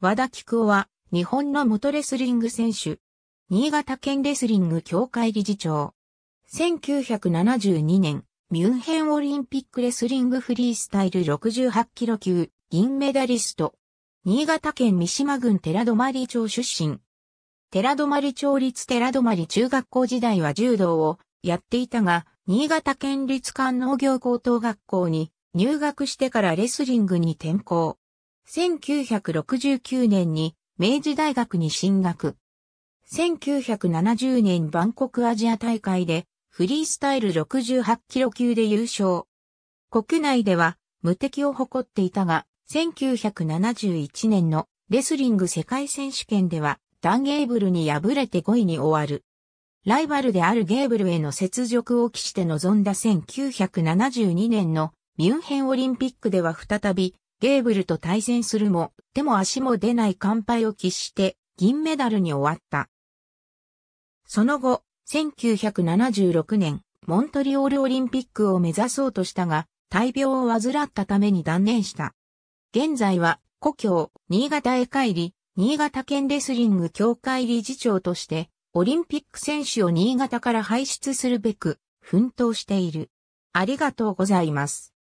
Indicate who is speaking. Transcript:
Speaker 1: 和田菊夫は、日本の元レスリング選手。新潟県レスリン
Speaker 2: グ協会理事長。1972年、ミュンヘンオリンピックレスリングフリースタイル68キロ級、銀メダリスト。新潟県三島郡寺泊町出身。寺泊町立寺泊中学校時代は柔道をやっていたが、新潟県立官農業高等学校に入学してからレスリングに転校。1969年に明治大学に進学。1970年バンコクアジア大会でフリースタイル68キロ級で優勝。国内では無敵を誇っていたが、1971年のレスリング世界選手権ではダン・ゲーブルに敗れて5位に終わる。ライバルであるゲーブルへの雪辱を期して臨んだ1972年のミュンヘンオリンピックでは再びゲーブルと対戦するも、手も足も出ない乾杯を喫して銀メダルに終わった。その後、1976年、モントリオールオリンピックを目指そうとしたが、大病を患ったために断念した。現在は、故郷、新潟へ帰り、新潟県レスリング協会理事長として、オリンピック選手
Speaker 1: を新潟から輩出するべく、奮闘している。ありがとうございます。